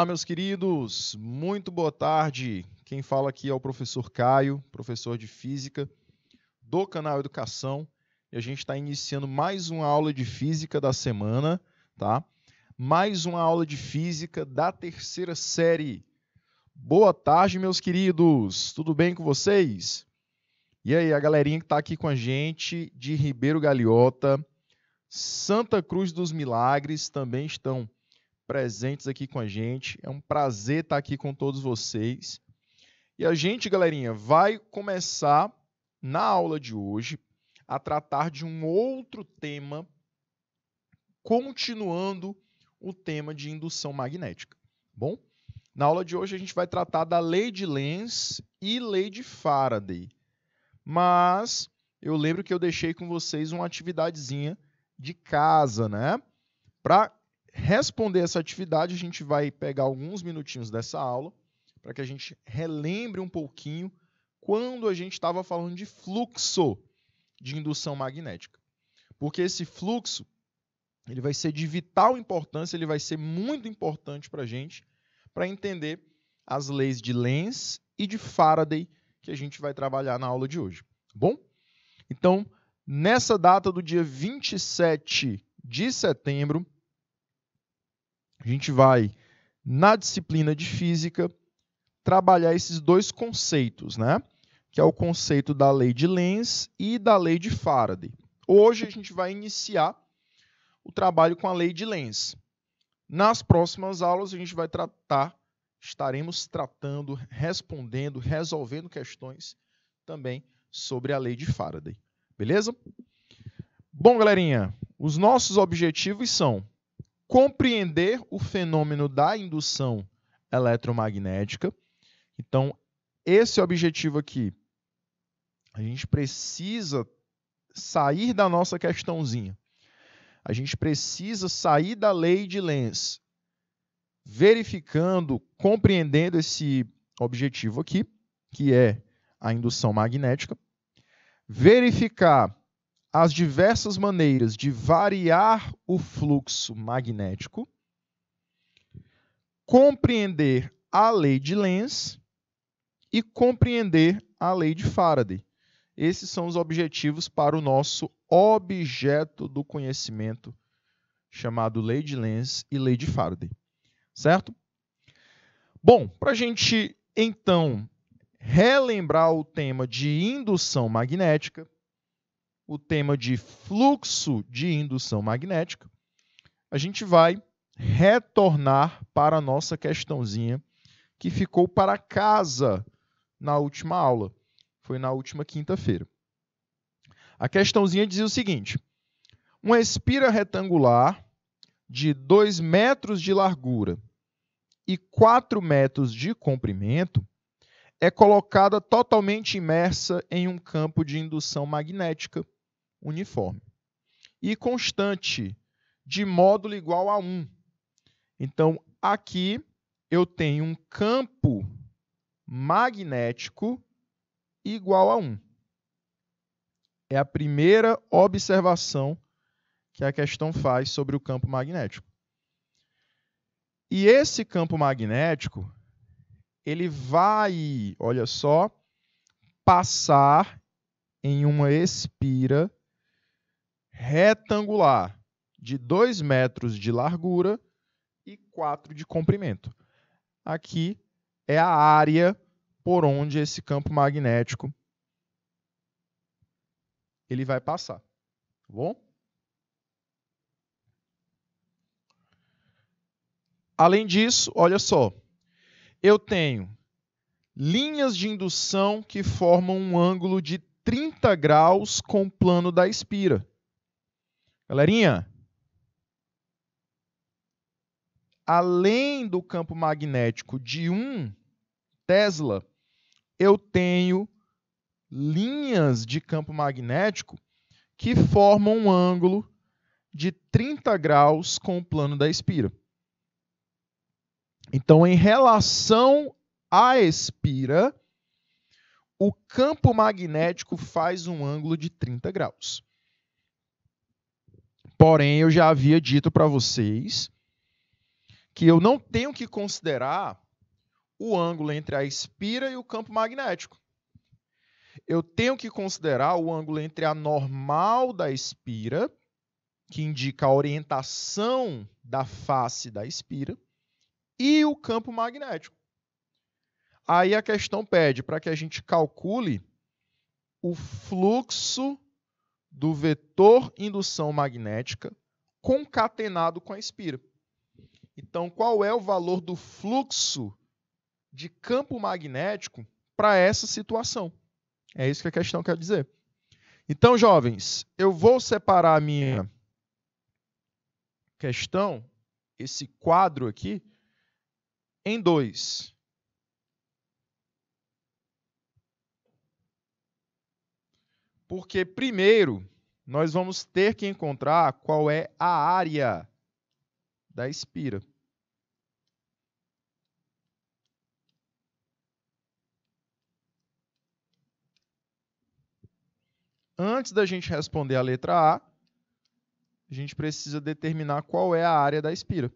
Olá, meus queridos, muito boa tarde. Quem fala aqui é o professor Caio, professor de Física do canal Educação. E a gente está iniciando mais uma aula de Física da semana, tá? Mais uma aula de Física da terceira série. Boa tarde, meus queridos, tudo bem com vocês? E aí, a galerinha que está aqui com a gente de Ribeiro Galiota, Santa Cruz dos Milagres também estão presentes aqui com a gente. É um prazer estar aqui com todos vocês. E a gente, galerinha, vai começar na aula de hoje a tratar de um outro tema, continuando o tema de indução magnética. Tá bom, na aula de hoje a gente vai tratar da lei de Lenz e lei de Faraday. Mas eu lembro que eu deixei com vocês uma atividadezinha de casa, né? Para responder essa atividade, a gente vai pegar alguns minutinhos dessa aula para que a gente relembre um pouquinho quando a gente estava falando de fluxo de indução magnética. Porque esse fluxo ele vai ser de vital importância, ele vai ser muito importante para a gente para entender as leis de Lenz e de Faraday que a gente vai trabalhar na aula de hoje. Tá bom? Então, nessa data do dia 27 de setembro a gente vai, na disciplina de física, trabalhar esses dois conceitos, né? que é o conceito da lei de Lenz e da lei de Faraday. Hoje a gente vai iniciar o trabalho com a lei de Lenz. Nas próximas aulas a gente vai tratar, estaremos tratando, respondendo, resolvendo questões também sobre a lei de Faraday. Beleza? Bom, galerinha, os nossos objetivos são compreender o fenômeno da indução eletromagnética. Então, esse objetivo aqui, a gente precisa sair da nossa questãozinha. A gente precisa sair da lei de Lenz, verificando, compreendendo esse objetivo aqui, que é a indução magnética, verificar as diversas maneiras de variar o fluxo magnético, compreender a lei de Lenz e compreender a lei de Faraday. Esses são os objetivos para o nosso objeto do conhecimento chamado lei de Lenz e lei de Faraday, certo? Bom, para a gente então relembrar o tema de indução magnética, o tema de fluxo de indução magnética, a gente vai retornar para a nossa questãozinha que ficou para casa na última aula. Foi na última quinta-feira. A questãozinha dizia o seguinte: uma espira retangular de 2 metros de largura e 4 metros de comprimento é colocada totalmente imersa em um campo de indução magnética uniforme. E constante, de módulo igual a 1. Então, aqui eu tenho um campo magnético igual a 1. É a primeira observação que a questão faz sobre o campo magnético. E esse campo magnético, ele vai, olha só, passar em uma espira retangular de 2 metros de largura e 4 de comprimento. Aqui é a área por onde esse campo magnético ele vai passar, tá bom? Além disso, olha só, eu tenho linhas de indução que formam um ângulo de 30 graus com o plano da espira. Galerinha, além do campo magnético de 1 um Tesla, eu tenho linhas de campo magnético que formam um ângulo de 30 graus com o plano da espira. Então, em relação à espira, o campo magnético faz um ângulo de 30 graus. Porém, eu já havia dito para vocês que eu não tenho que considerar o ângulo entre a espira e o campo magnético. Eu tenho que considerar o ângulo entre a normal da espira, que indica a orientação da face da espira, e o campo magnético. Aí a questão pede para que a gente calcule o fluxo do vetor indução magnética concatenado com a espira. Então, qual é o valor do fluxo de campo magnético para essa situação? É isso que a questão quer dizer. Então, jovens, eu vou separar a minha questão, esse quadro aqui, em dois. Porque, primeiro, nós vamos ter que encontrar qual é a área da espira. Antes da gente responder a letra A, a gente precisa determinar qual é a área da espira.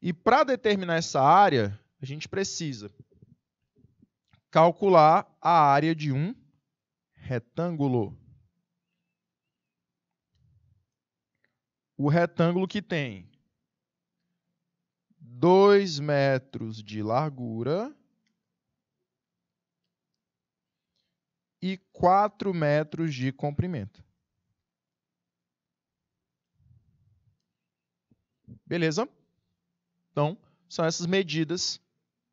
E para determinar essa área, a gente precisa calcular a área de um retângulo. O retângulo que tem 2 metros de largura e 4 metros de comprimento. Beleza? Então, são essas medidas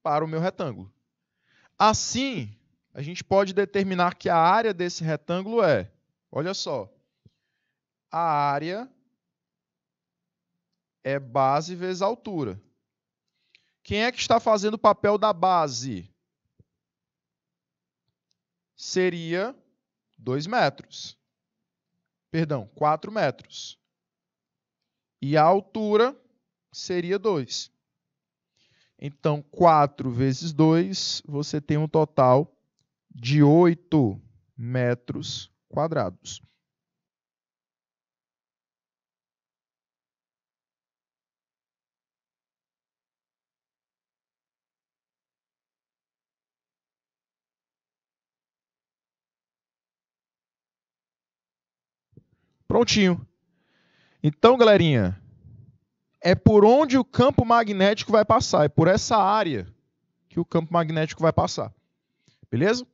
para o meu retângulo. Assim, a gente pode determinar que a área desse retângulo é, olha só, a área é base vezes altura. Quem é que está fazendo o papel da base? Seria 2 metros. Perdão, 4 metros. E a altura seria 2. Então, 4 vezes 2, você tem um total de 8 metros quadrados. Prontinho. Então, galerinha, é por onde o campo magnético vai passar, é por essa área que o campo magnético vai passar. Beleza?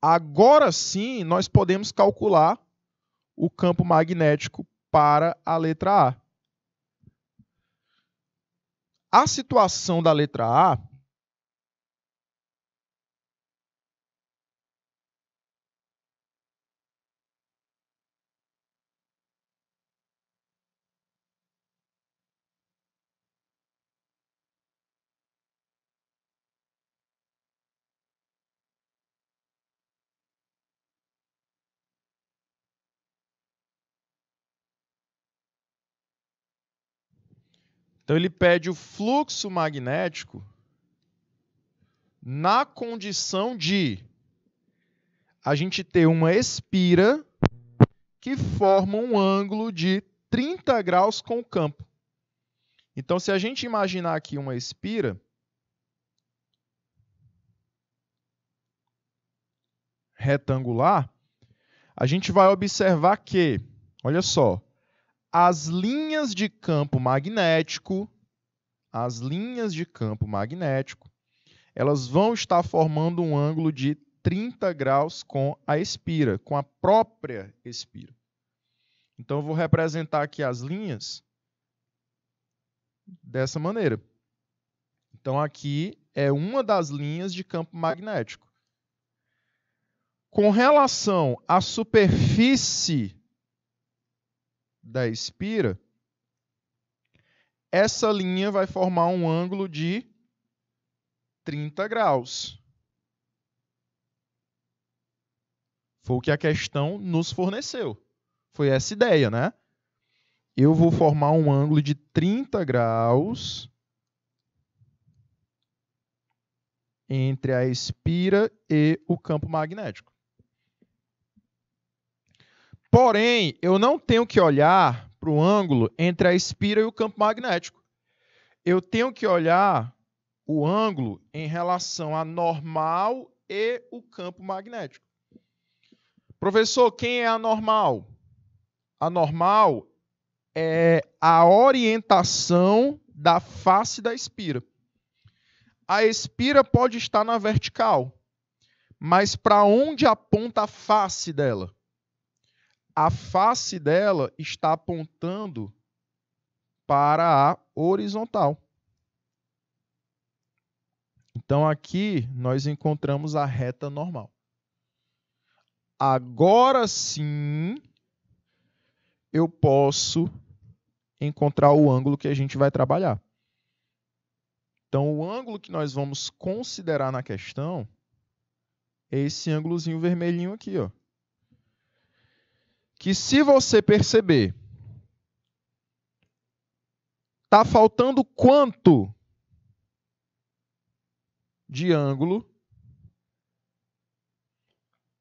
Agora sim, nós podemos calcular o campo magnético para a letra A. A situação da letra A Então ele pede o fluxo magnético na condição de a gente ter uma espira que forma um ângulo de 30 graus com o campo. Então, se a gente imaginar aqui uma espira retangular, a gente vai observar que, olha só, as linhas de campo magnético, as linhas de campo magnético, elas vão estar formando um ângulo de 30 graus com a espira, com a própria espira. Então, eu vou representar aqui as linhas dessa maneira. Então, aqui é uma das linhas de campo magnético. Com relação à superfície da espira, essa linha vai formar um ângulo de 30 graus. Foi o que a questão nos forneceu. Foi essa ideia, né? Eu vou formar um ângulo de 30 graus entre a espira e o campo magnético. Porém, eu não tenho que olhar para o ângulo entre a espira e o campo magnético. Eu tenho que olhar o ângulo em relação à normal e o campo magnético. Professor, quem é a normal? A normal é a orientação da face da espira. A espira pode estar na vertical, mas para onde aponta a face dela? a face dela está apontando para a horizontal. Então aqui nós encontramos a reta normal. Agora sim eu posso encontrar o ângulo que a gente vai trabalhar. Então o ângulo que nós vamos considerar na questão é esse ângulozinho vermelhinho aqui, ó que se você perceber tá faltando quanto de ângulo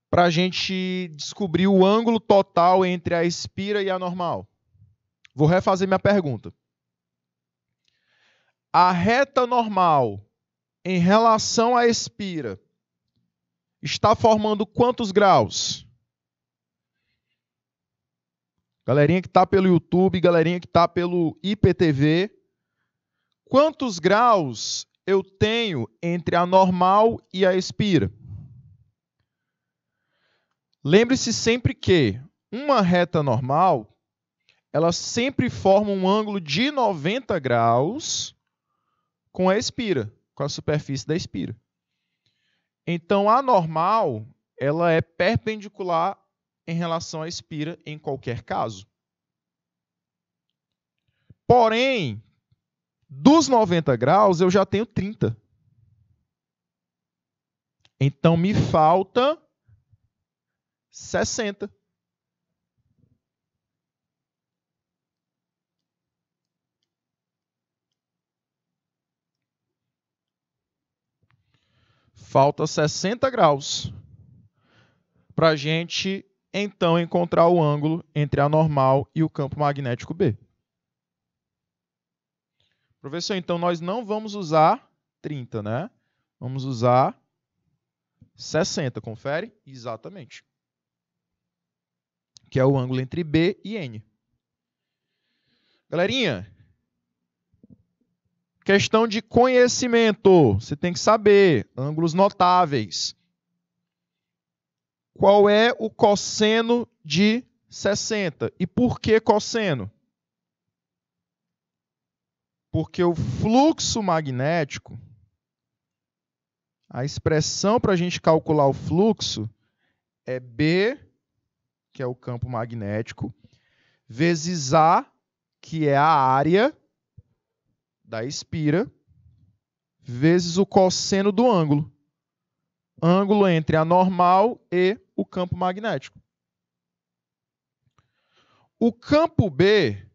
para a gente descobrir o ângulo total entre a espira e a normal. Vou refazer minha pergunta. A reta normal em relação à espira está formando quantos graus? Galerinha que tá pelo YouTube, galerinha que tá pelo IPTV, quantos graus eu tenho entre a normal e a expira? Lembre-se sempre que uma reta normal ela sempre forma um ângulo de 90 graus com a espira, com a superfície da espira. Então a normal ela é perpendicular em relação à espira em qualquer caso. Porém, dos 90 graus eu já tenho 30. Então me falta 60. Falta 60 graus para a gente então encontrar o ângulo entre a normal e o campo magnético B. Professor, então nós não vamos usar 30, né? Vamos usar 60, confere? Exatamente. Que é o ângulo entre B e N. Galerinha, questão de conhecimento. Você tem que saber ângulos notáveis qual é o cosseno de 60. E por que cosseno? Porque o fluxo magnético, a expressão para a gente calcular o fluxo é B, que é o campo magnético, vezes A, que é a área da espira, vezes o cosseno do ângulo. Ângulo entre a normal e o campo magnético. O campo B,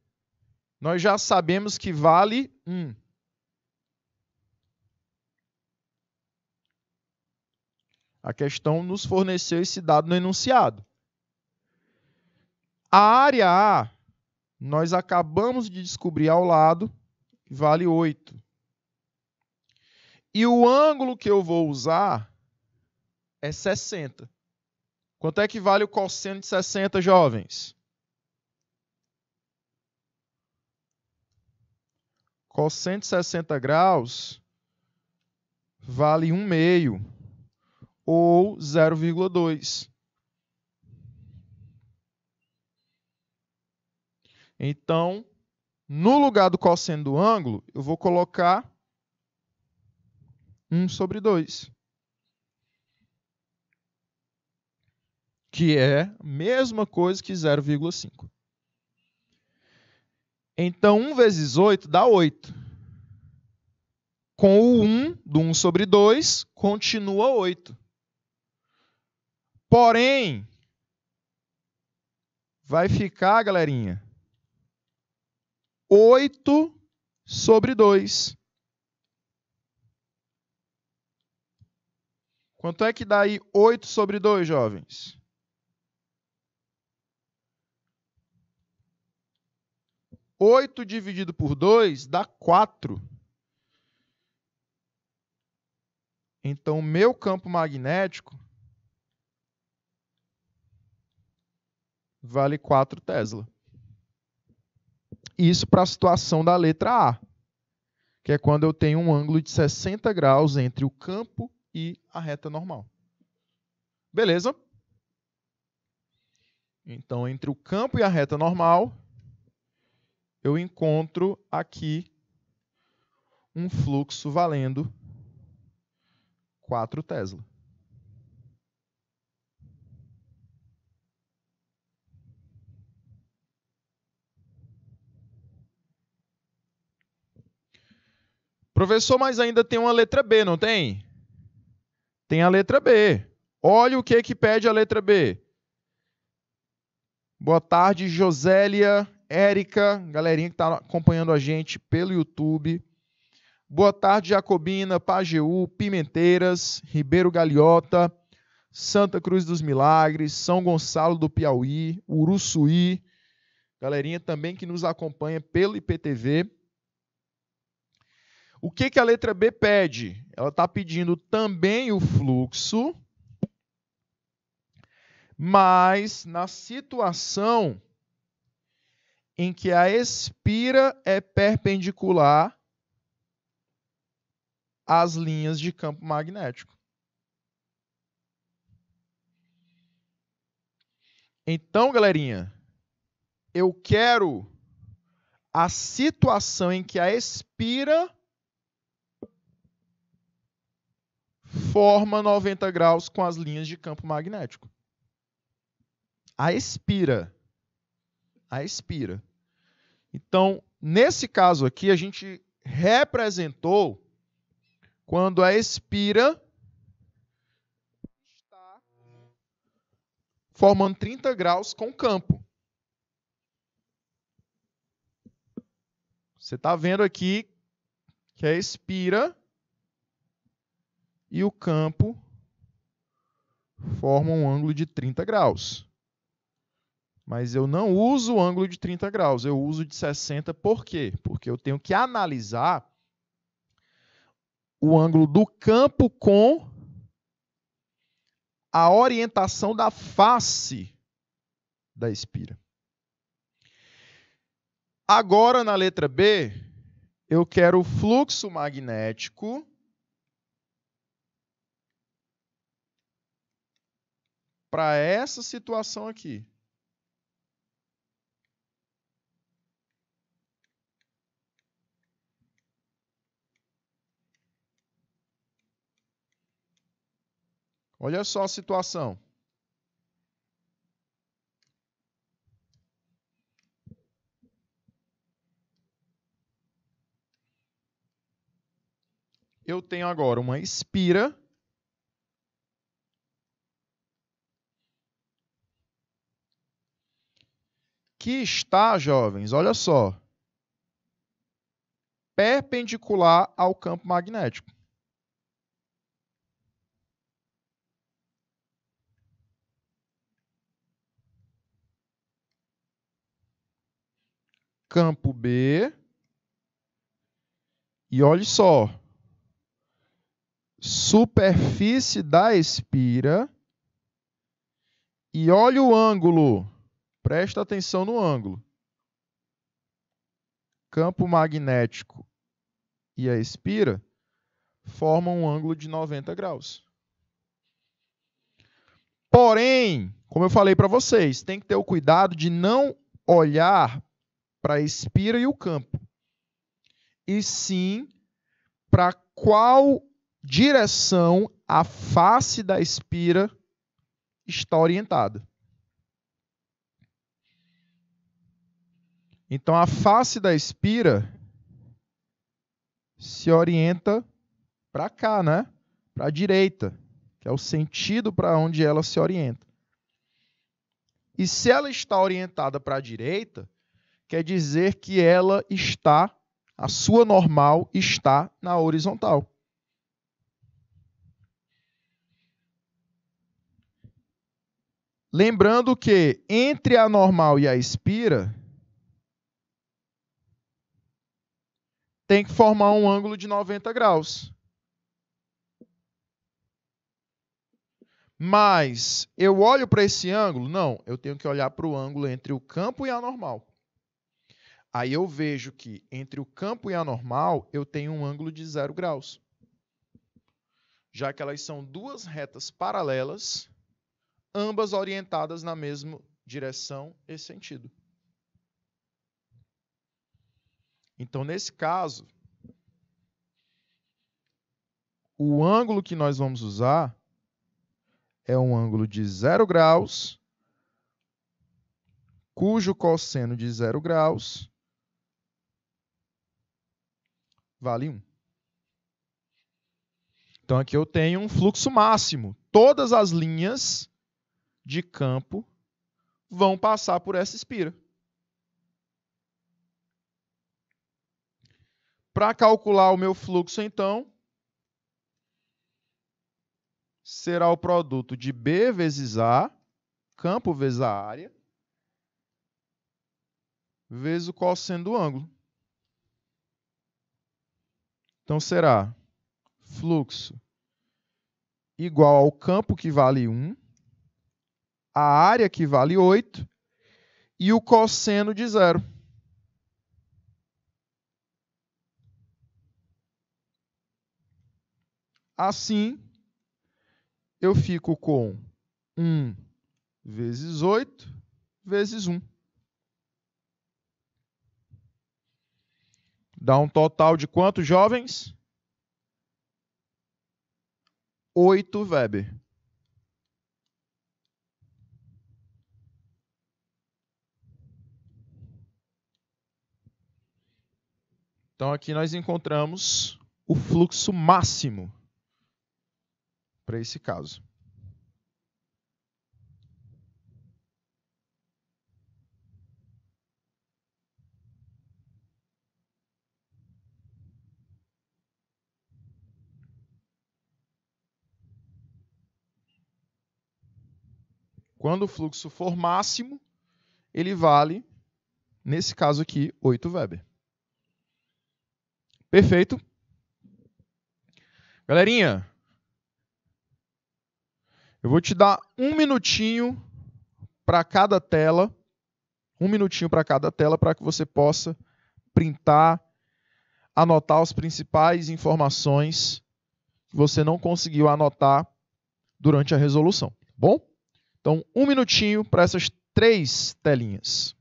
nós já sabemos que vale 1. A questão nos forneceu esse dado no enunciado. A área A, nós acabamos de descobrir ao lado, vale 8. E o ângulo que eu vou usar é 60. Quanto é que vale o cosseno de 60, jovens? Cosseno de 60 graus vale 1 meio ou 0,2. Então, no lugar do cosseno do ângulo, eu vou colocar 1 sobre 2. que é a mesma coisa que 0,5. Então, 1 vezes 8 dá 8. Com o 1 do 1 sobre 2, continua 8. Porém, vai ficar, galerinha, 8 sobre 2. Quanto é que dá aí 8 sobre 2, jovens? 8 dividido por 2 dá 4. Então, o meu campo magnético vale 4 Tesla. Isso para a situação da letra A, que é quando eu tenho um ângulo de 60 graus entre o campo e a reta normal. Beleza? Então, entre o campo e a reta normal, eu encontro aqui um fluxo valendo 4 Tesla. Professor, mas ainda tem uma letra B, não tem? Tem a letra B. Olha o que é que pede a letra B. Boa tarde, Josélia Érica, galerinha que está acompanhando a gente pelo YouTube. Boa tarde, Jacobina, Pajeú, Pimenteiras, Ribeiro Galiota, Santa Cruz dos Milagres, São Gonçalo do Piauí, Uruçuí. Galerinha também que nos acompanha pelo IPTV. O que, que a letra B pede? Ela está pedindo também o fluxo, mas na situação em que a espira é perpendicular às linhas de campo magnético. Então, galerinha, eu quero a situação em que a espira forma 90 graus com as linhas de campo magnético. A espira. A espira. Então, nesse caso aqui, a gente representou quando a espira está formando 30 graus com o campo. Você está vendo aqui que a espira e o campo formam um ângulo de 30 graus. Mas eu não uso o ângulo de 30 graus, eu uso de 60. Por quê? Porque eu tenho que analisar o ângulo do campo com a orientação da face da espira. Agora, na letra B, eu quero o fluxo magnético para essa situação aqui. Olha só a situação. Eu tenho agora uma espira. Que está, jovens, olha só. Perpendicular ao campo magnético. campo B. E olhe só. Superfície da espira. E olhe o ângulo. Presta atenção no ângulo. Campo magnético e a espira formam um ângulo de 90 graus. Porém, como eu falei para vocês, tem que ter o cuidado de não olhar para a espira e o campo, e sim para qual direção a face da espira está orientada. Então a face da espira se orienta para cá, né? Para a direita, que é o sentido para onde ela se orienta. E se ela está orientada para a direita, quer dizer que ela está, a sua normal está na horizontal. Lembrando que entre a normal e a espira tem que formar um ângulo de 90 graus. Mas eu olho para esse ângulo? Não, eu tenho que olhar para o ângulo entre o campo e a normal. Aí eu vejo que entre o campo e a normal eu tenho um ângulo de zero graus. Já que elas são duas retas paralelas, ambas orientadas na mesma direção e sentido. Então, nesse caso, o ângulo que nós vamos usar é um ângulo de zero graus, cujo cosseno de zero graus vale 1. Então aqui eu tenho um fluxo máximo. Todas as linhas de campo vão passar por essa espira. Para calcular o meu fluxo, então, será o produto de B vezes A, campo vezes a área, vezes o cosseno do ângulo. Então será fluxo igual ao campo que vale 1, a área que vale 8 e o cosseno de zero. Assim, eu fico com 1 vezes 8 vezes 1. Dá um total de quantos jovens? Oito Weber. Então aqui nós encontramos o fluxo máximo para esse caso. Quando o fluxo for máximo, ele vale, nesse caso aqui, 8 Weber. Perfeito? Galerinha, eu vou te dar um minutinho para cada tela, um minutinho para cada tela, para que você possa printar, anotar as principais informações que você não conseguiu anotar durante a resolução. Tá bom? Então, um minutinho para essas três telinhas.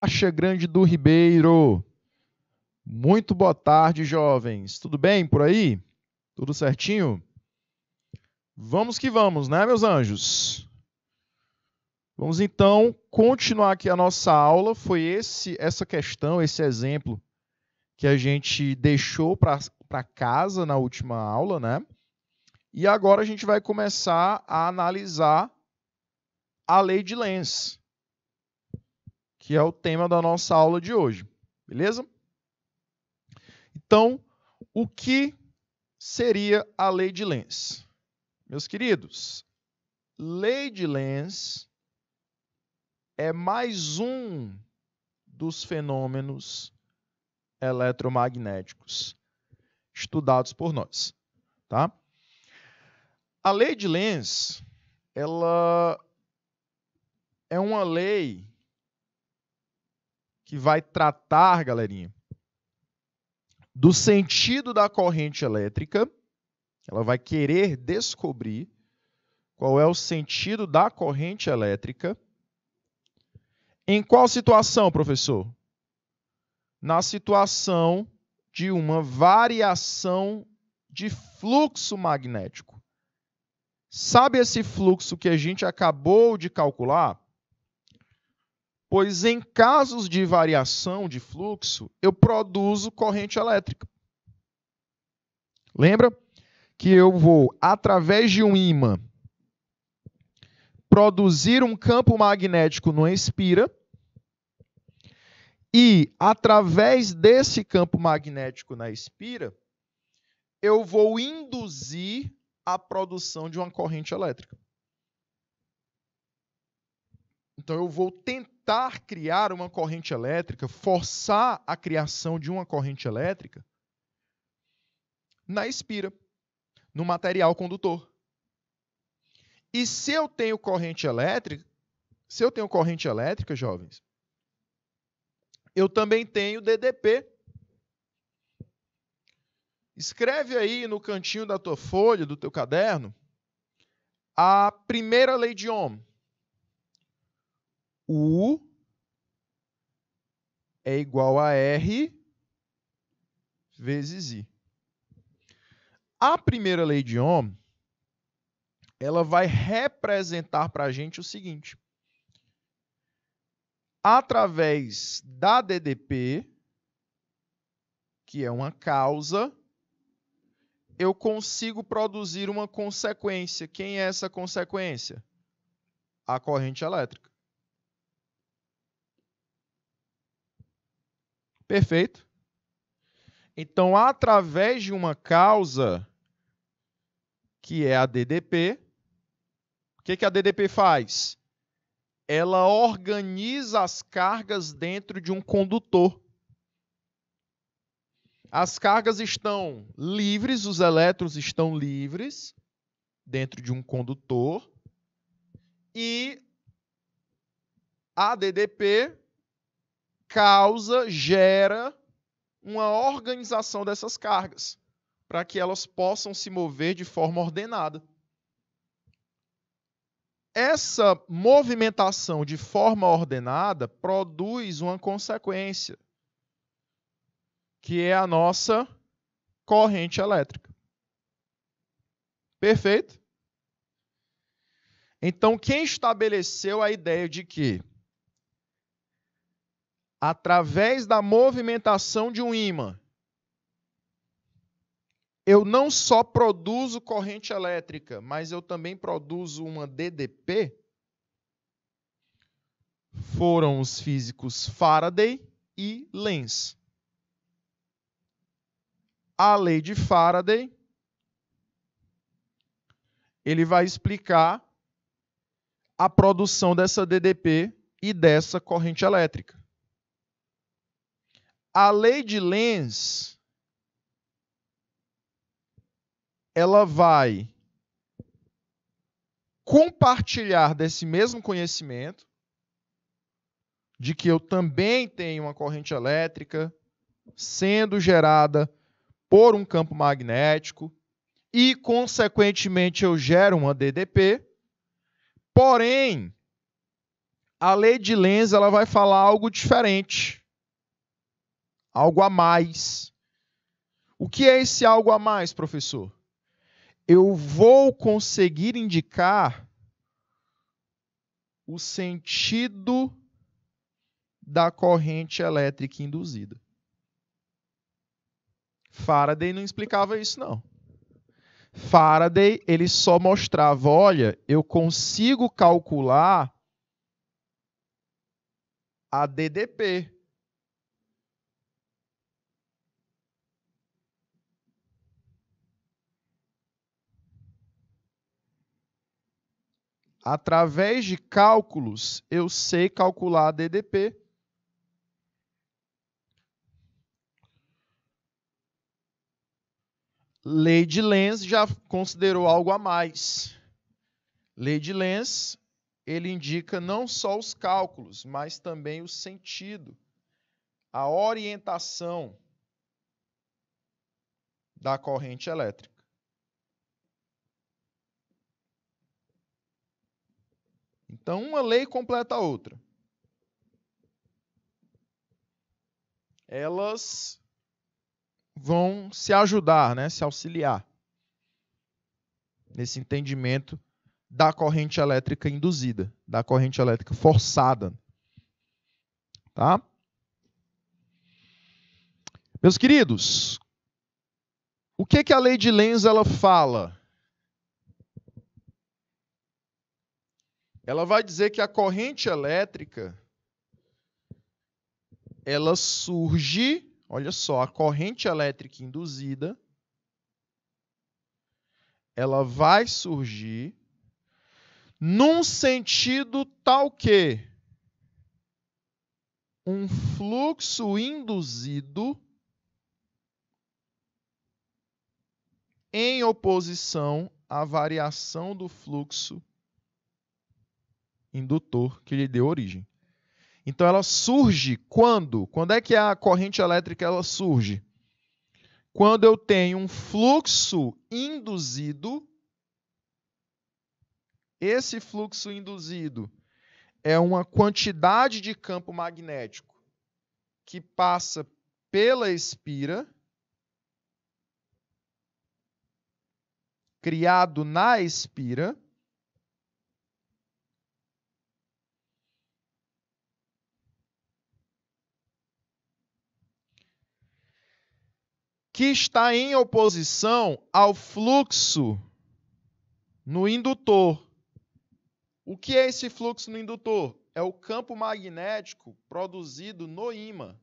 Baixa Grande do Ribeiro. Muito boa tarde, jovens. Tudo bem por aí? Tudo certinho? Vamos que vamos, né, meus anjos? Vamos então continuar aqui a nossa aula. Foi esse essa questão, esse exemplo que a gente deixou para casa na última aula, né? E agora a gente vai começar a analisar a lei de Lenz que é o tema da nossa aula de hoje, beleza? Então, o que seria a lei de Lenz? Meus queridos, lei de Lenz é mais um dos fenômenos eletromagnéticos estudados por nós, tá? A lei de Lenz, ela é uma lei que vai tratar, galerinha, do sentido da corrente elétrica. Ela vai querer descobrir qual é o sentido da corrente elétrica. Em qual situação, professor? Na situação de uma variação de fluxo magnético. Sabe esse fluxo que a gente acabou de calcular? pois em casos de variação de fluxo, eu produzo corrente elétrica. Lembra que eu vou, através de um ímã, produzir um campo magnético na espira e, através desse campo magnético na espira, eu vou induzir a produção de uma corrente elétrica. Então, eu vou tentar tentar criar uma corrente elétrica, forçar a criação de uma corrente elétrica na espira, no material condutor. E se eu tenho corrente elétrica, se eu tenho corrente elétrica, jovens, eu também tenho DDP. Escreve aí no cantinho da tua folha, do teu caderno, a primeira lei de Ohm. U é igual a R vezes I. A primeira lei de Ohm, ela vai representar para a gente o seguinte. Através da DDP, que é uma causa, eu consigo produzir uma consequência. Quem é essa consequência? A corrente elétrica. Perfeito? Então, através de uma causa, que é a DDP, o que, que a DDP faz? Ela organiza as cargas dentro de um condutor. As cargas estão livres, os elétrons estão livres dentro de um condutor e a DDP causa, gera uma organização dessas cargas, para que elas possam se mover de forma ordenada. Essa movimentação de forma ordenada produz uma consequência, que é a nossa corrente elétrica. Perfeito? Então, quem estabeleceu a ideia de que através da movimentação de um ímã, eu não só produzo corrente elétrica, mas eu também produzo uma DDP, foram os físicos Faraday e Lenz. A lei de Faraday, ele vai explicar a produção dessa DDP e dessa corrente elétrica. A lei de Lenz ela vai compartilhar desse mesmo conhecimento de que eu também tenho uma corrente elétrica sendo gerada por um campo magnético e, consequentemente, eu gero uma DDP. Porém, a lei de Lenz ela vai falar algo diferente algo a mais. O que é esse algo a mais, professor? Eu vou conseguir indicar o sentido da corrente elétrica induzida. Faraday não explicava isso não. Faraday, ele só mostrava, olha, eu consigo calcular a DDP, Através de cálculos, eu sei calcular a DDP. Lei de Lenz já considerou algo a mais. Lei de Lenz, ele indica não só os cálculos, mas também o sentido, a orientação da corrente elétrica. Então, uma lei completa a outra. Elas vão se ajudar, né, se auxiliar nesse entendimento da corrente elétrica induzida, da corrente elétrica forçada. Tá? Meus queridos, o que, que a lei de Lenz ela fala? Ela vai dizer que a corrente elétrica ela surge, olha só, a corrente elétrica induzida ela vai surgir num sentido tal que um fluxo induzido em oposição à variação do fluxo indutor que lhe deu origem. Então ela surge quando? Quando é que a corrente elétrica ela surge? Quando eu tenho um fluxo induzido, esse fluxo induzido é uma quantidade de campo magnético que passa pela espira, criado na espira, que está em oposição ao fluxo no indutor. O que é esse fluxo no indutor? É o campo magnético produzido no ímã.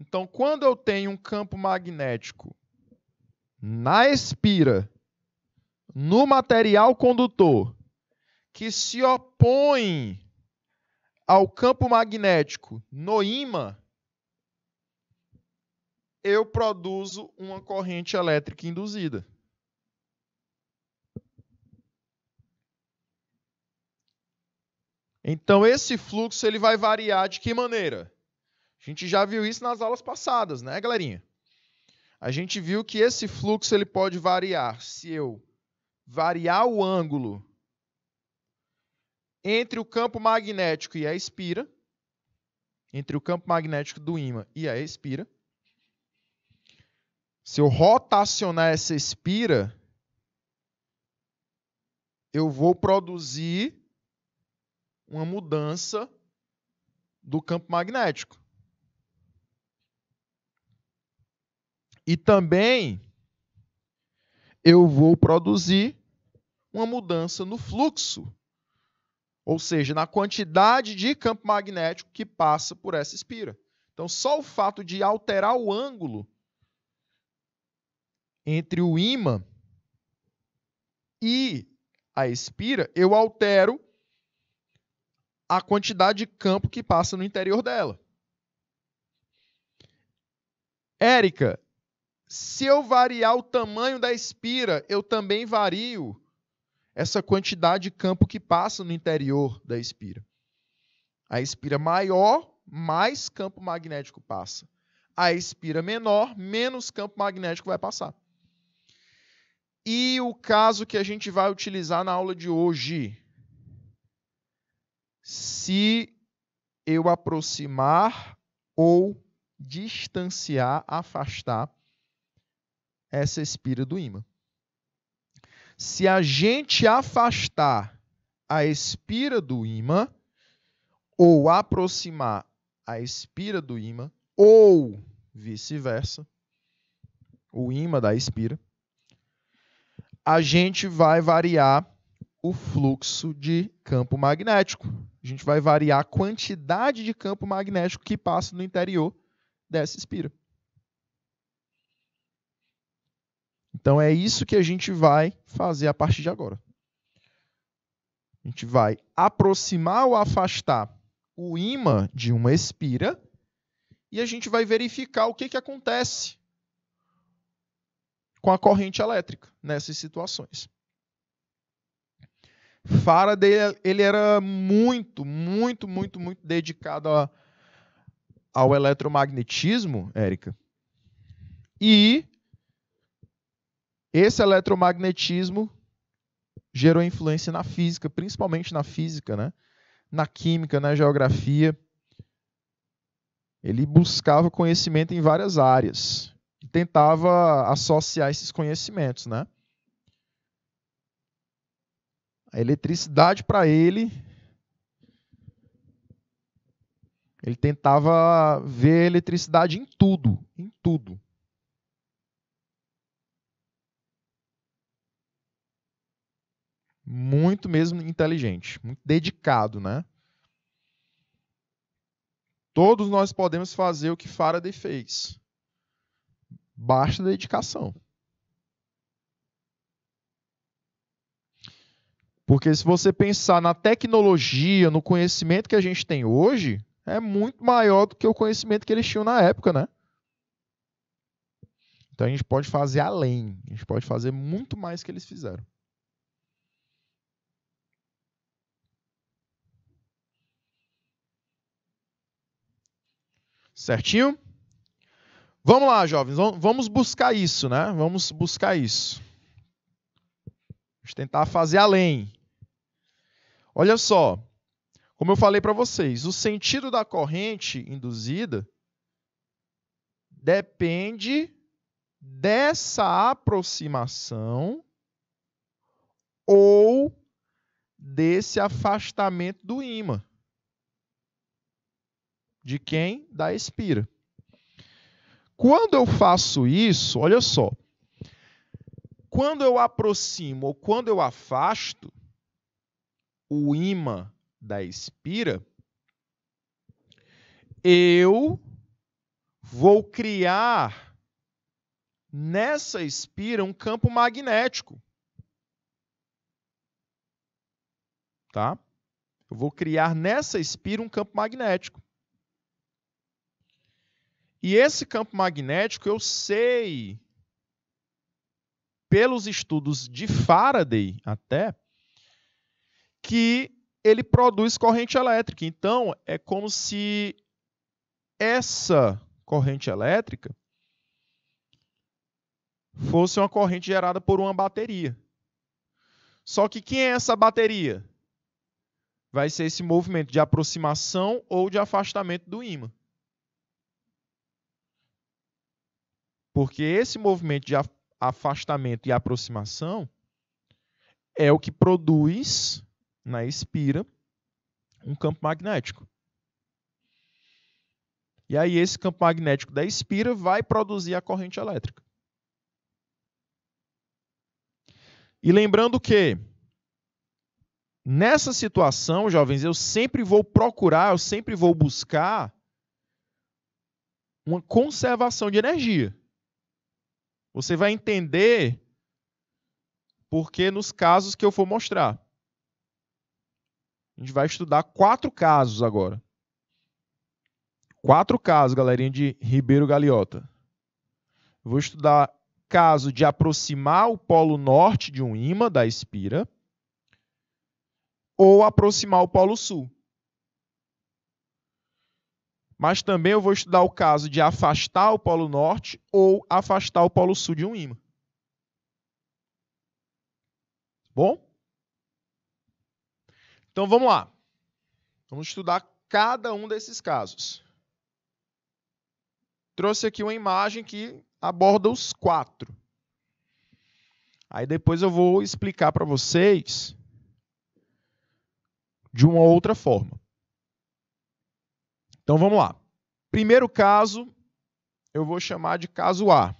Então, quando eu tenho um campo magnético na espira, no material condutor, que se opõe ao campo magnético no ímã, eu produzo uma corrente elétrica induzida. Então esse fluxo ele vai variar de que maneira? A gente já viu isso nas aulas passadas, né, galerinha? A gente viu que esse fluxo ele pode variar se eu variar o ângulo entre o campo magnético e a espira, entre o campo magnético do ímã e a espira. Se eu rotacionar essa espira, eu vou produzir uma mudança do campo magnético. E também eu vou produzir uma mudança no fluxo, ou seja, na quantidade de campo magnético que passa por essa espira. Então, só o fato de alterar o ângulo entre o ímã e a espira, eu altero a quantidade de campo que passa no interior dela. Érica, se eu variar o tamanho da espira, eu também vario essa quantidade de campo que passa no interior da espira. A espira maior, mais campo magnético passa. A espira menor, menos campo magnético vai passar. E o caso que a gente vai utilizar na aula de hoje. Se eu aproximar ou distanciar, afastar essa espira do ímã. Se a gente afastar a espira do ímã ou aproximar a espira do ímã ou vice-versa, o ímã da espira, a gente vai variar o fluxo de campo magnético. A gente vai variar a quantidade de campo magnético que passa no interior dessa espira. Então é isso que a gente vai fazer a partir de agora. A gente vai aproximar ou afastar o ímã de uma espira e a gente vai verificar o que, que acontece com a corrente elétrica nessas situações. Faraday ele era muito, muito, muito, muito dedicado a, ao eletromagnetismo, Érica. E esse eletromagnetismo gerou influência na física, principalmente na física, né? na química, na geografia. Ele buscava conhecimento em várias áreas e tentava associar esses conhecimentos, né? A eletricidade para ele ele tentava ver a eletricidade em tudo, em tudo. Muito mesmo inteligente, muito dedicado, né? Todos nós podemos fazer o que Faraday fez. Basta dedicação. Porque se você pensar na tecnologia, no conhecimento que a gente tem hoje, é muito maior do que o conhecimento que eles tinham na época, né? Então a gente pode fazer além, a gente pode fazer muito mais que eles fizeram. Certinho? Vamos lá, jovens, vamos buscar isso, né? Vamos buscar isso. Vamos tentar fazer além. Olha só, como eu falei para vocês, o sentido da corrente induzida depende dessa aproximação ou desse afastamento do ímã. De quem? Da espira. Quando eu faço isso, olha só. Quando eu aproximo ou quando eu afasto o imã da espira, eu vou criar nessa espira um campo magnético. Tá? Eu vou criar nessa espira um campo magnético. E esse campo magnético eu sei, pelos estudos de Faraday até, que ele produz corrente elétrica. Então, é como se essa corrente elétrica fosse uma corrente gerada por uma bateria. Só que quem é essa bateria? Vai ser esse movimento de aproximação ou de afastamento do ímã. Porque esse movimento de afastamento e aproximação é o que produz na espira um campo magnético. E aí esse campo magnético da espira vai produzir a corrente elétrica. E lembrando que nessa situação, jovens, eu sempre vou procurar, eu sempre vou buscar uma conservação de energia. Você vai entender porque nos casos que eu for mostrar. A gente vai estudar quatro casos agora. Quatro casos, galerinha, de Ribeiro Galiota. Vou estudar caso de aproximar o polo norte de um ímã da espira ou aproximar o polo sul. Mas também eu vou estudar o caso de afastar o polo norte ou afastar o polo sul de um ímã. Tá bom? Então vamos lá. Vamos estudar cada um desses casos. Trouxe aqui uma imagem que aborda os quatro. Aí depois eu vou explicar para vocês de uma outra forma. Então vamos lá. Primeiro caso, eu vou chamar de caso A.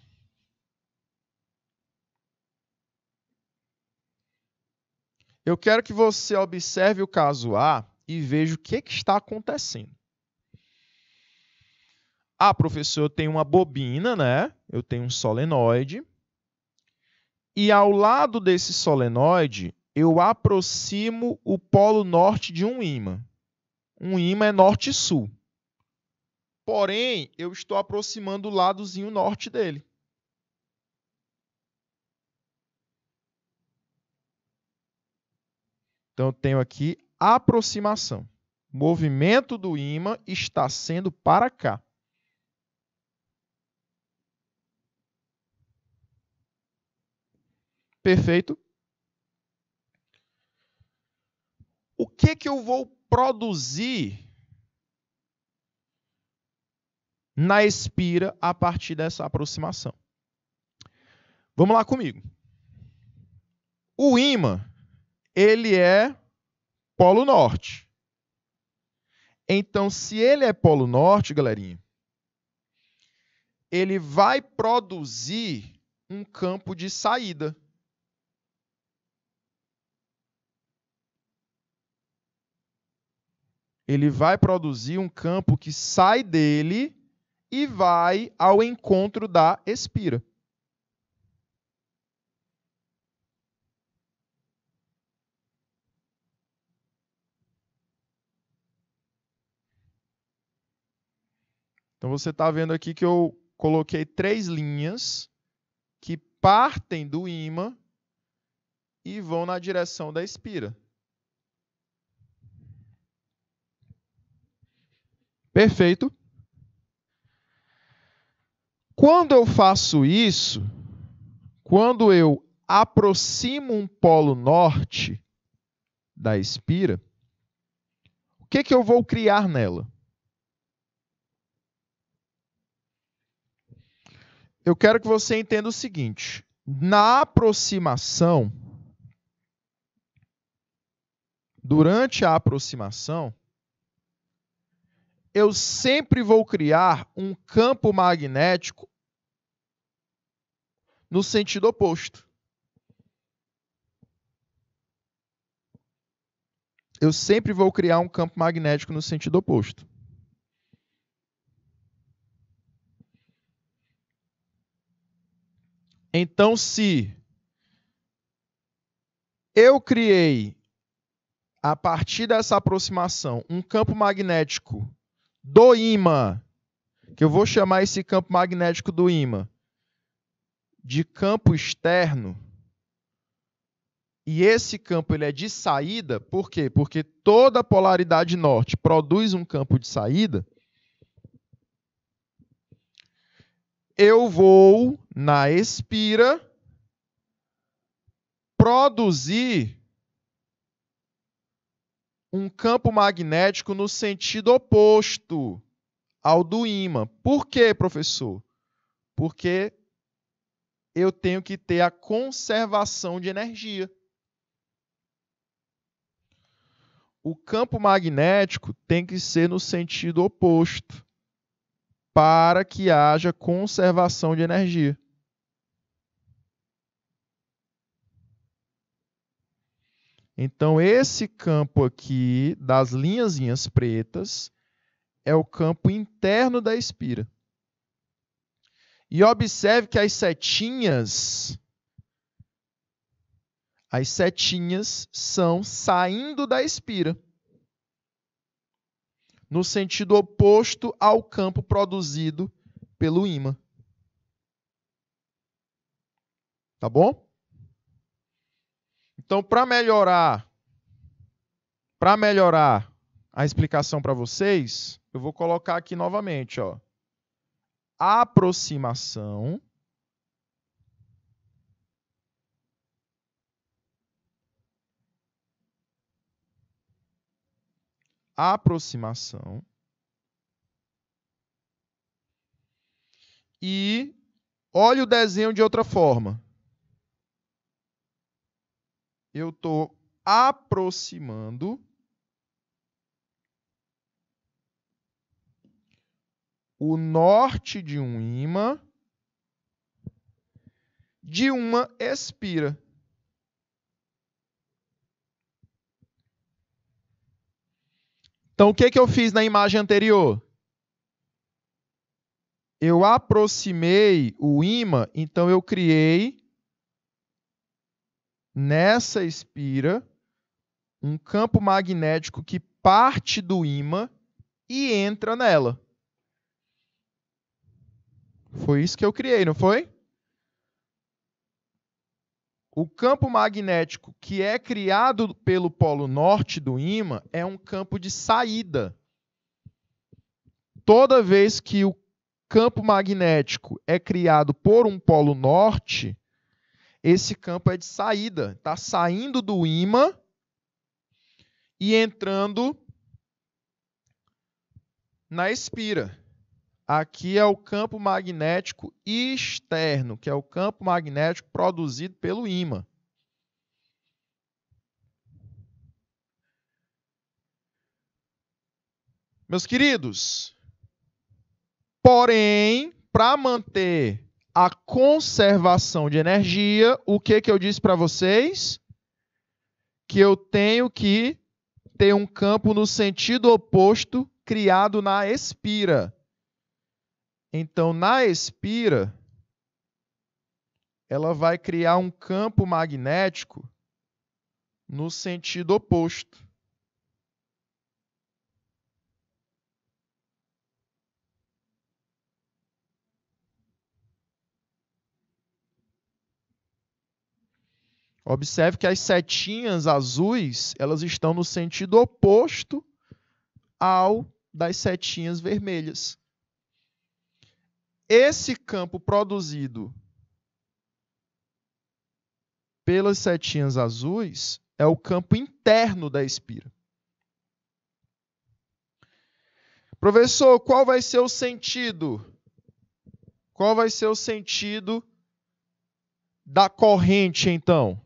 Eu quero que você observe o caso A e veja o que, é que está acontecendo. Ah, professor, eu tenho uma bobina, né? Eu tenho um solenoide. E ao lado desse solenoide, eu aproximo o polo norte de um ímã. Um ímã é norte-sul. Porém, eu estou aproximando o ladozinho norte dele. Então, eu tenho aqui aproximação. O movimento do ímã está sendo para cá. Perfeito? O que, que eu vou produzir na espira a partir dessa aproximação. Vamos lá comigo. O ímã, ele é polo norte. Então, se ele é polo norte, galerinha, ele vai produzir um campo de saída. Ele vai produzir um campo que sai dele e vai ao encontro da expira. Então você está vendo aqui que eu coloquei três linhas que partem do ímã e vão na direção da espira. Perfeito. Quando eu faço isso, quando eu aproximo um polo norte da espira, o que, que eu vou criar nela? Eu quero que você entenda o seguinte: na aproximação, durante a aproximação, eu sempre vou criar um campo magnético no sentido oposto. Eu sempre vou criar um campo magnético no sentido oposto. Então, se eu criei, a partir dessa aproximação, um campo magnético do ímã, que eu vou chamar esse campo magnético do ímã de campo externo. E esse campo ele é de saída, por quê? Porque toda polaridade norte produz um campo de saída. Eu vou na espira produzir um campo magnético no sentido oposto ao do ímã. Por quê, professor? Porque eu tenho que ter a conservação de energia. O campo magnético tem que ser no sentido oposto para que haja conservação de energia. Então, esse campo aqui das linhas pretas é o campo interno da espira. E observe que as setinhas as setinhas são saindo da espira no sentido oposto ao campo produzido pelo ímã. Tá bom? Então, para melhorar para melhorar a explicação para vocês, eu vou colocar aqui novamente, ó aproximação aproximação e olha o desenho de outra forma. Eu estou aproximando o norte de um ímã de uma espira. Então, o que, que eu fiz na imagem anterior? Eu aproximei o imã, então eu criei nessa espira um campo magnético que parte do imã e entra nela. Foi isso que eu criei, não foi? O campo magnético que é criado pelo polo norte do ímã é um campo de saída. Toda vez que o campo magnético é criado por um polo norte, esse campo é de saída, está saindo do ímã e entrando na espira. Aqui é o campo magnético externo, que é o campo magnético produzido pelo ímã. Meus queridos, porém, para manter a conservação de energia, o que, que eu disse para vocês? Que eu tenho que ter um campo no sentido oposto criado na espira. Então, na espira, ela vai criar um campo magnético no sentido oposto. Observe que as setinhas azuis, elas estão no sentido oposto ao das setinhas vermelhas esse campo produzido pelas setinhas azuis é o campo interno da espira. Professor, qual vai ser o sentido? Qual vai ser o sentido da corrente, então?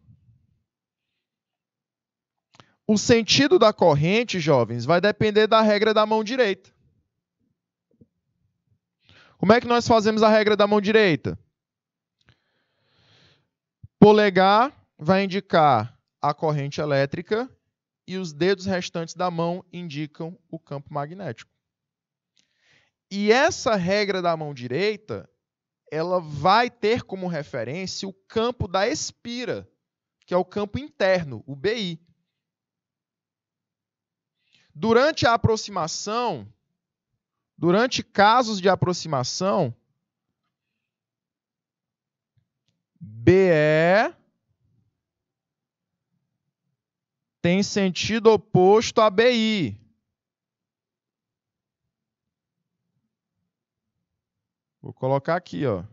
O sentido da corrente, jovens, vai depender da regra da mão direita. Como é que nós fazemos a regra da mão direita? Polegar vai indicar a corrente elétrica e os dedos restantes da mão indicam o campo magnético. E essa regra da mão direita, ela vai ter como referência o campo da espira, que é o campo interno, o BI. Durante a aproximação, Durante casos de aproximação, BE tem sentido oposto a BI. Vou colocar aqui, ó.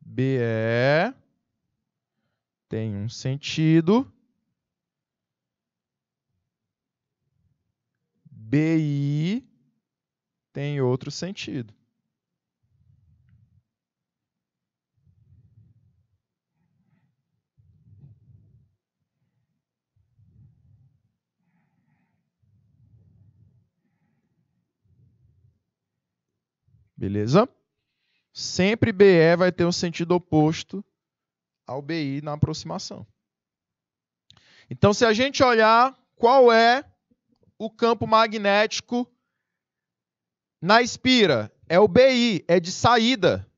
BE tem um sentido BI tem outro sentido. Beleza? Sempre BE vai ter um sentido oposto ao BI na aproximação. Então, se a gente olhar qual é o campo magnético na espira. É o BI, é de saída.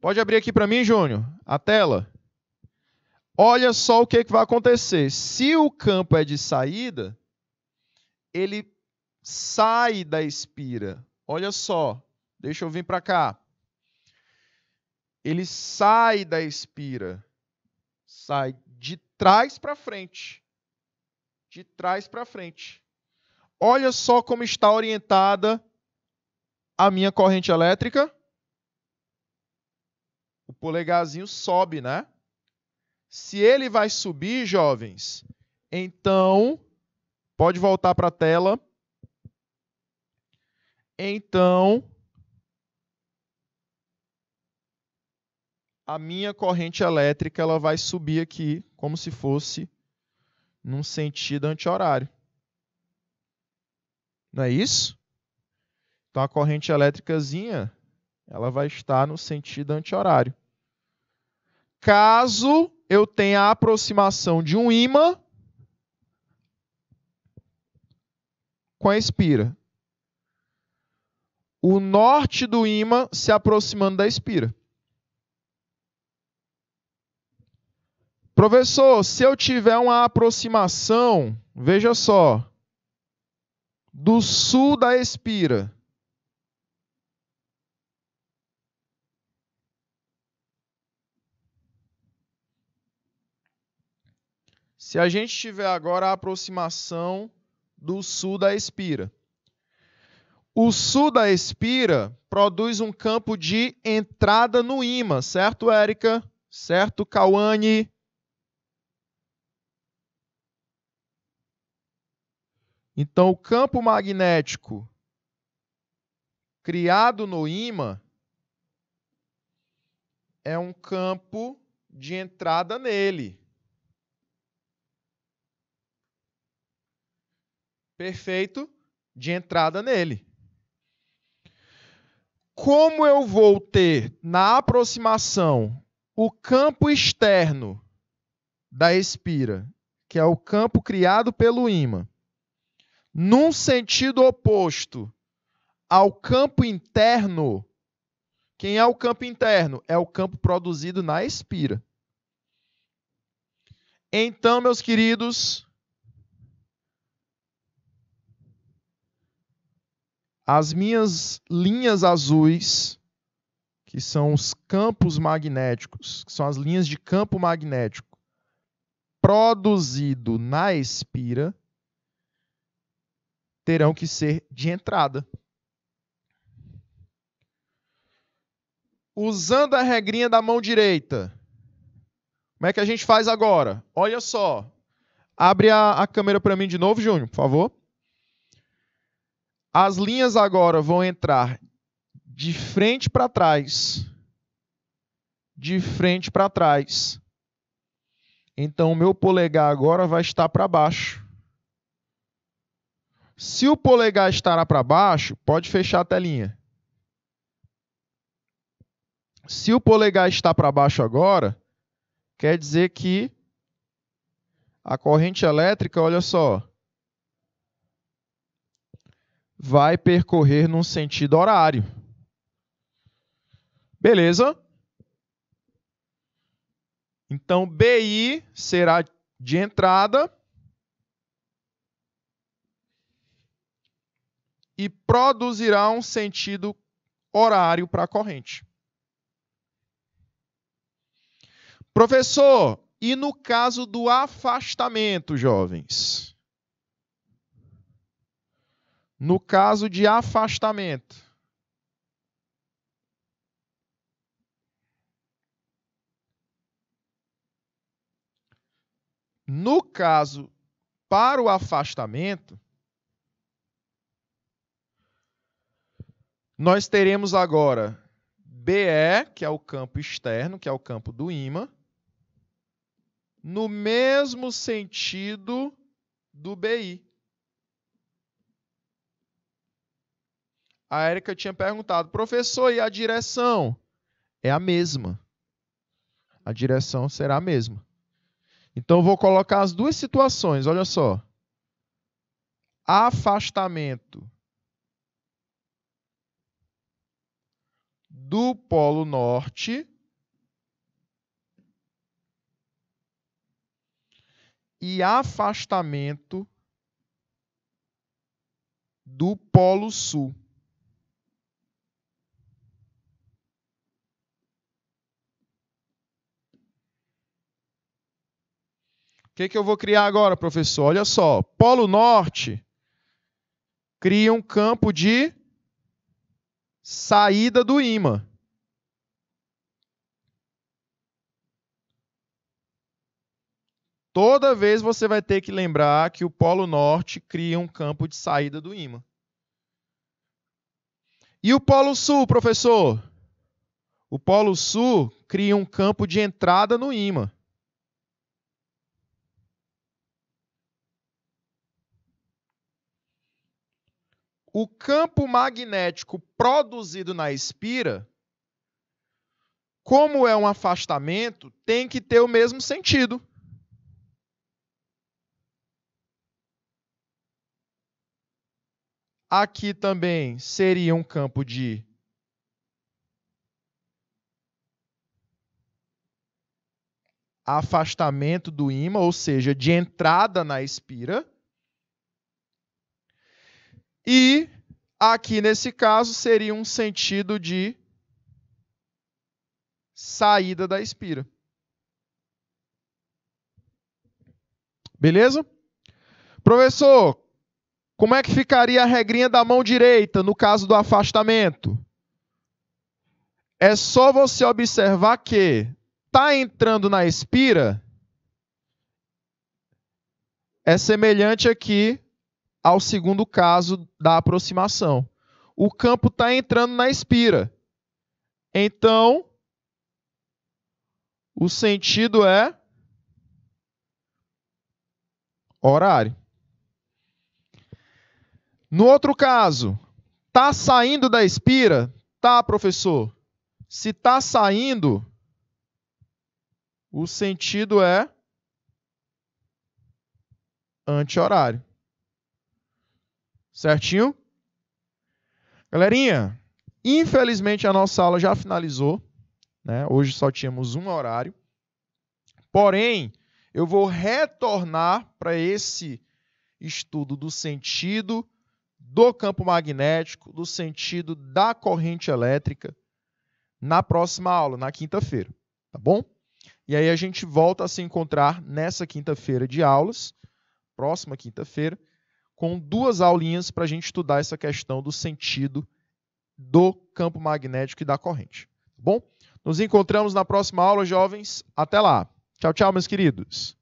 Pode abrir aqui para mim, Júnior, a tela. Olha só o que, que vai acontecer. Se o campo é de saída, ele sai da espira. Olha só, deixa eu vir para cá. Ele sai da espira, sai de trás para frente de trás para frente. Olha só como está orientada a minha corrente elétrica. O polegarzinho sobe, né? Se ele vai subir, jovens, então pode voltar para a tela. Então a minha corrente elétrica ela vai subir aqui como se fosse num sentido anti-horário. Não é isso? Então a corrente elétricazinha, ela vai estar no sentido anti-horário. Caso eu tenha a aproximação de um ímã com a espira. O norte do ímã se aproximando da espira. Professor, se eu tiver uma aproximação, veja só, do sul da espira. Se a gente tiver agora a aproximação do sul da espira. O sul da espira produz um campo de entrada no ímã, certo, Érica? Certo, Cauane? Então, o campo magnético criado no ímã é um campo de entrada nele. Perfeito? De entrada nele. Como eu vou ter na aproximação o campo externo da espira, que é o campo criado pelo ímã? num sentido oposto ao campo interno. Quem é o campo interno? É o campo produzido na espira. Então, meus queridos, as minhas linhas azuis, que são os campos magnéticos, que são as linhas de campo magnético produzido na espira, terão que ser de entrada. Usando a regrinha da mão direita, como é que a gente faz agora? Olha só. Abre a, a câmera para mim de novo, Júnior, por favor. As linhas agora vão entrar de frente para trás. De frente para trás. Então, o meu polegar agora vai estar para baixo. Se o polegar estará para baixo, pode fechar a telinha. Se o polegar está para baixo agora, quer dizer que a corrente elétrica, olha só, vai percorrer num sentido horário. Beleza? Então, BI será de entrada e produzirá um sentido horário para a corrente. Professor, e no caso do afastamento, jovens? No caso de afastamento. No caso para o afastamento, Nós teremos agora BE, que é o campo externo, que é o campo do ímã, no mesmo sentido do BI. A Érica tinha perguntado, professor, e a direção? É a mesma. A direção será a mesma. Então, vou colocar as duas situações, olha só. Afastamento do Polo Norte e afastamento do Polo Sul. O que, que eu vou criar agora, professor? Olha só, Polo Norte cria um campo de saída do ímã. Toda vez você vai ter que lembrar que o polo norte cria um campo de saída do ímã. E o polo sul, professor? O polo sul cria um campo de entrada no ímã. o campo magnético produzido na espira, como é um afastamento, tem que ter o mesmo sentido. Aqui também seria um campo de afastamento do ímã, ou seja, de entrada na espira. E aqui nesse caso seria um sentido de saída da espira. Beleza? Professor, como é que ficaria a regrinha da mão direita no caso do afastamento? É só você observar que tá entrando na espira é semelhante aqui ao segundo caso da aproximação. O campo está entrando na espira. Então, o sentido é horário. No outro caso, está saindo da espira? Tá, professor. Se está saindo, o sentido é anti-horário. Certinho? Galerinha, infelizmente a nossa aula já finalizou. Né? Hoje só tínhamos um horário. Porém, eu vou retornar para esse estudo do sentido do campo magnético, do sentido da corrente elétrica, na próxima aula, na quinta-feira. Tá bom? E aí a gente volta a se encontrar nessa quinta-feira de aulas, próxima quinta-feira, com duas aulinhas para a gente estudar essa questão do sentido do campo magnético e da corrente. Tá bom, nos encontramos na próxima aula, jovens. Até lá. Tchau, tchau, meus queridos.